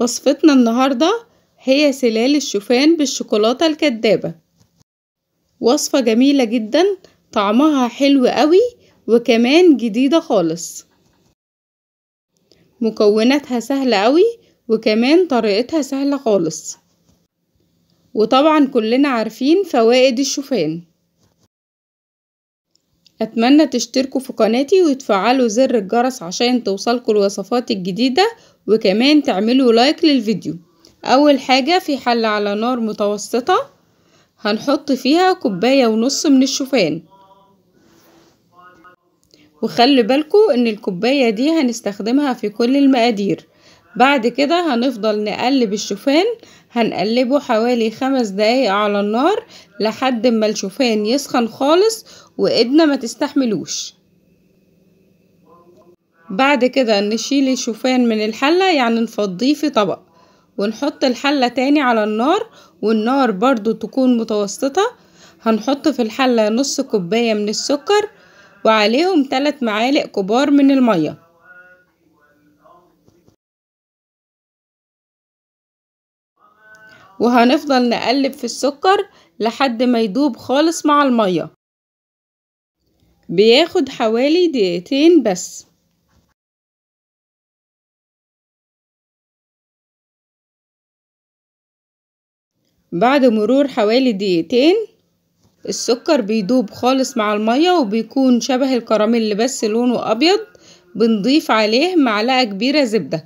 وصفتنا النهاردة هي سلال الشوفان بالشوكولاتة الكدابة وصفة جميلة جدا طعمها حلو قوي وكمان جديدة خالص مكوناتها سهلة قوي وكمان طريقتها سهلة خالص وطبعا كلنا عارفين فوائد الشوفان أتمنى تشتركوا في قناتي وتفعلوا زر الجرس عشان توصلكوا الوصفات الجديدة وكمان تعملوا لايك للفيديو اول حاجة في حل على نار متوسطة هنحط فيها كوباية ونص من الشوفان وخلي بالكو ان الكوباية دي هنستخدمها في كل المقادير بعد كده هنفضل نقلب الشوفان هنقلبه حوالي خمس دقايق على النار لحد ما الشوفان يسخن خالص وايدنا ما تستحملوش بعد كده نشيل الشوفان من الحلة يعني نفضيه في طبق ونحط الحلة تاني على النار والنار برضو تكون متوسطة هنحط في الحلة نص كوباية من السكر وعليهم ثلاث معالق كبار من المية وهنفضل نقلب في السكر لحد ما يدوب خالص مع المية بياخد حوالي دقيقتين بس بعد مرور حوالي دقيقتين السكر بيدوب خالص مع المية وبيكون شبه الكراميل بس لونه أبيض بنضيف عليه معلقة كبيرة زبدة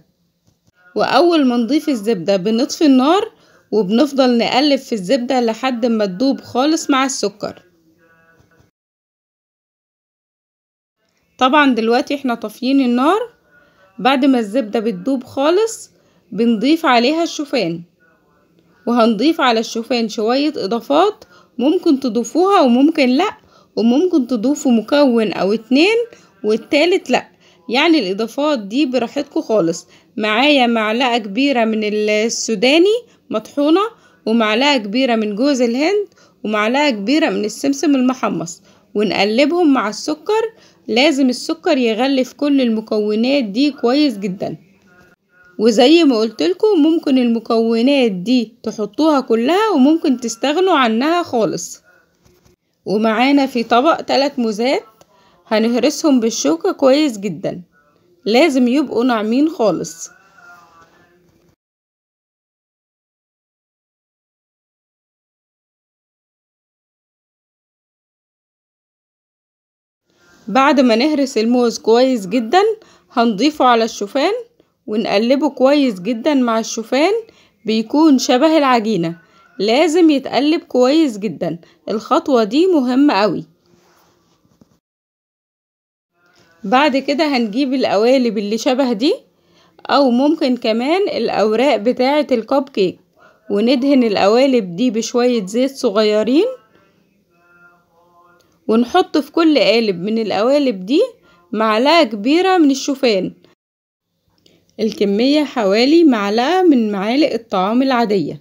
وأول ما نضيف الزبدة بنطفي النار وبنفضل نقلب في الزبدة لحد ما تدوب خالص مع السكر طبعا دلوقتي احنا طافيين النار بعد ما الزبدة بتدوب خالص بنضيف عليها الشوفان وهنضيف على الشوفان شوية اضافات ممكن تضيفوها وممكن لا وممكن تضيفوا مكون او اتنين والتالت لا يعني الاضافات دي براحتكم خالص معايا معلقة كبيرة من السوداني مطحونة ومعلقة كبيرة من جوز الهند ومعلقة كبيرة من السمسم المحمص ونقلبهم مع السكر لازم السكر يغلف كل المكونات دي كويس جداً وزي ما قلت لكم ممكن المكونات دي تحطوها كلها وممكن تستغنوا عنها خالص ومعانا في طبق تلات موزات هنهرسهم بالشوكة كويس جدا لازم يبقوا ناعمين خالص بعد ما نهرس الموز كويس جدا هنضيفه على الشوفان ونقلبه كويس جدا مع الشوفان بيكون شبه العجينة لازم يتقلب كويس جدا الخطوة دي مهمة قوي بعد كده هنجيب القوالب اللي شبه دي او ممكن كمان الاوراق بتاعة الكب كيك وندهن القوالب دي بشوية زيت صغيرين ونحط في كل قالب من القوالب دي معلقة كبيرة من الشوفان الكمية حوالي معلقة من معالق الطعام العادية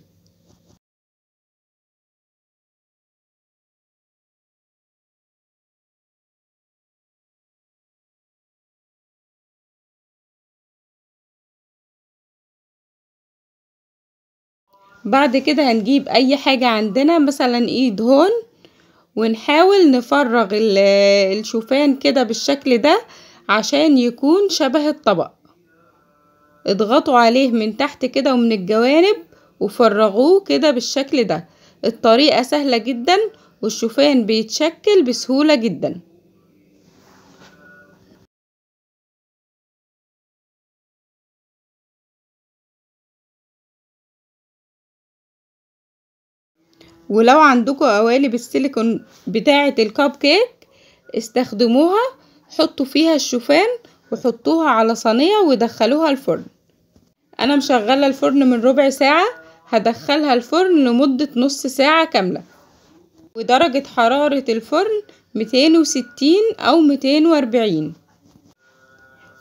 بعد كده هنجيب اي حاجة عندنا مثلا ايد هون ونحاول نفرغ الشوفان كده بالشكل ده عشان يكون شبه الطبق اضغطوا عليه من تحت كده ومن الجوانب وفرغوه كده بالشكل ده الطريقة سهلة جدا والشوفان بيتشكل بسهولة جدا ولو عندكم قوالب السيليكون بتاعة الكب كيك استخدموها حطوا فيها الشوفان وحطوها على صينية ودخلوها الفرن أنا مشغلة الفرن من ربع ساعة هدخلها الفرن لمدة نص ساعة كاملة ودرجة حرارة الفرن 260 وستين أو 240 وأربعين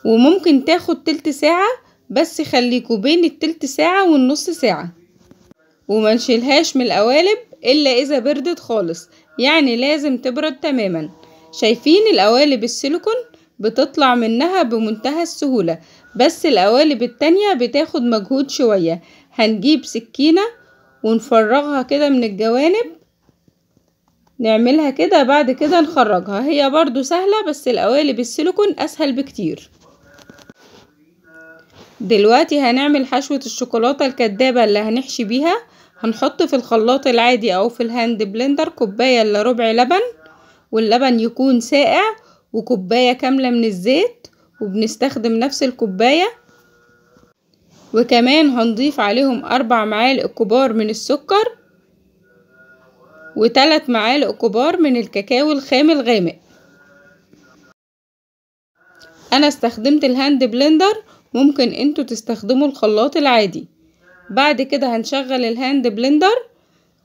وممكن تاخد تلت ساعة بس خليكوا بين التلت ساعة والنص ساعة وما نشيلهاش من القوالب إلا إذا بردت خالص يعني لازم تبرد تماما شايفين القوالب السيليكون بتطلع منها بمنتهى السهولة بس القوالب التانية بتاخد مجهود شوية هنجيب سكينة ونفرغها كده من الجوانب نعملها كده بعد كده نخرجها هي برضو سهلة بس القوالب السيليكون أسهل بكتير دلوقتي هنعمل حشوة الشوكولاتة الكدابة اللي هنحشي بيها هنحط في الخلاط العادي أو في الهاند بلندر كوباية إلا ربع لبن واللبن يكون ساقع وكوباية كاملة من الزيت وبنستخدم نفس الكوباية وكمان هنضيف عليهم أربع معالق كبار من السكر وثلاث معالق كبار من الكاكاو الخام الغامق أنا استخدمت الهاند بلندر ممكن انتوا تستخدموا الخلاط العادي بعد كده هنشغل الهاند بلندر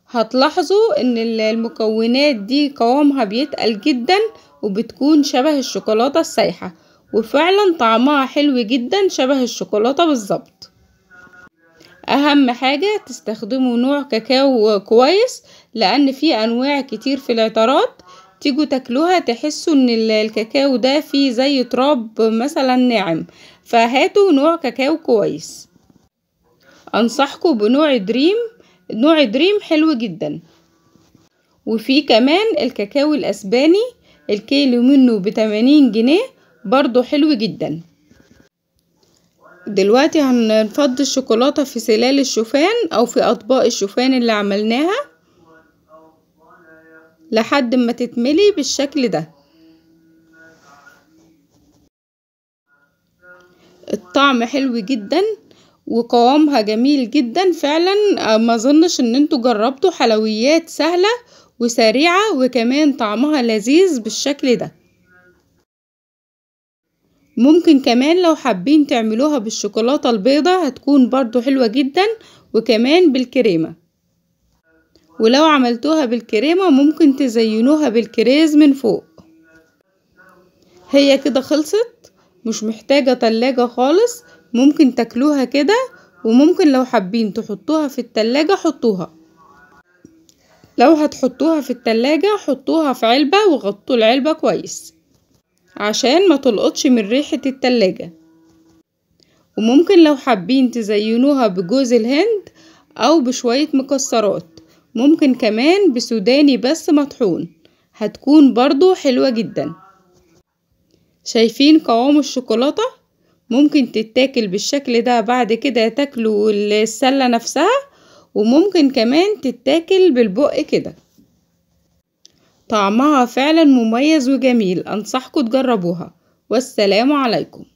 هتلاحظوا ان المكونات دي قوامها بيتقل جدا وبتكون شبه الشوكولاتة السايحة وفعلا طعمها حلو جدا شبه الشوكولاتة بالظبط اهم حاجة تستخدموا نوع كاكاو كويس لان في انواع كتير في العطارات تيجوا تاكلوها تحسوا ان الكاكاو ده فيه زي تراب مثلا ناعم فهاتوا نوع كاكاو كويس انصحكم بنوع دريم نوع دريم حلو جدا وفي كمان الكاكاو الاسباني الكيلو منه بتمانين جنيه برضو حلو جدا دلوقتي هنفضي الشوكولاتة في سلال الشوفان او في اطباق الشوفان اللي عملناها لحد ما تتملي بالشكل ده الطعم حلو جدا وقوامها جميل جدا فعلا آه، ما ظنش ان انتوا جربتوا حلويات سهلة وسريعة وكمان طعمها لذيذ بالشكل ده ممكن كمان لو حابين تعملوها بالشوكولاتة البيضة هتكون برضو حلوة جدا وكمان بالكريمة ولو عملتوها بالكريمة ممكن تزينوها بالكريز من فوق هي كده خلصت مش محتاجة تلاجة خالص ممكن تاكلوها كده وممكن لو حابين تحطوها في التلاجة حطوها لو هتحطوها في التلاجة حطوها في علبة وغطوا العلبة كويس عشان ما تلقطش من ريحة التلاجة وممكن لو حابين تزينوها بجوز الهند او بشوية مكسرات ممكن كمان بسوداني بس مطحون هتكون برضو حلوة جدا شايفين قوام الشوكولاتة ممكن تتاكل بالشكل ده بعد كده تاكلوا السلة نفسها وممكن كمان تتاكل بالبق كده طعمها فعلا مميز وجميل أنصحكم تجربوها والسلام عليكم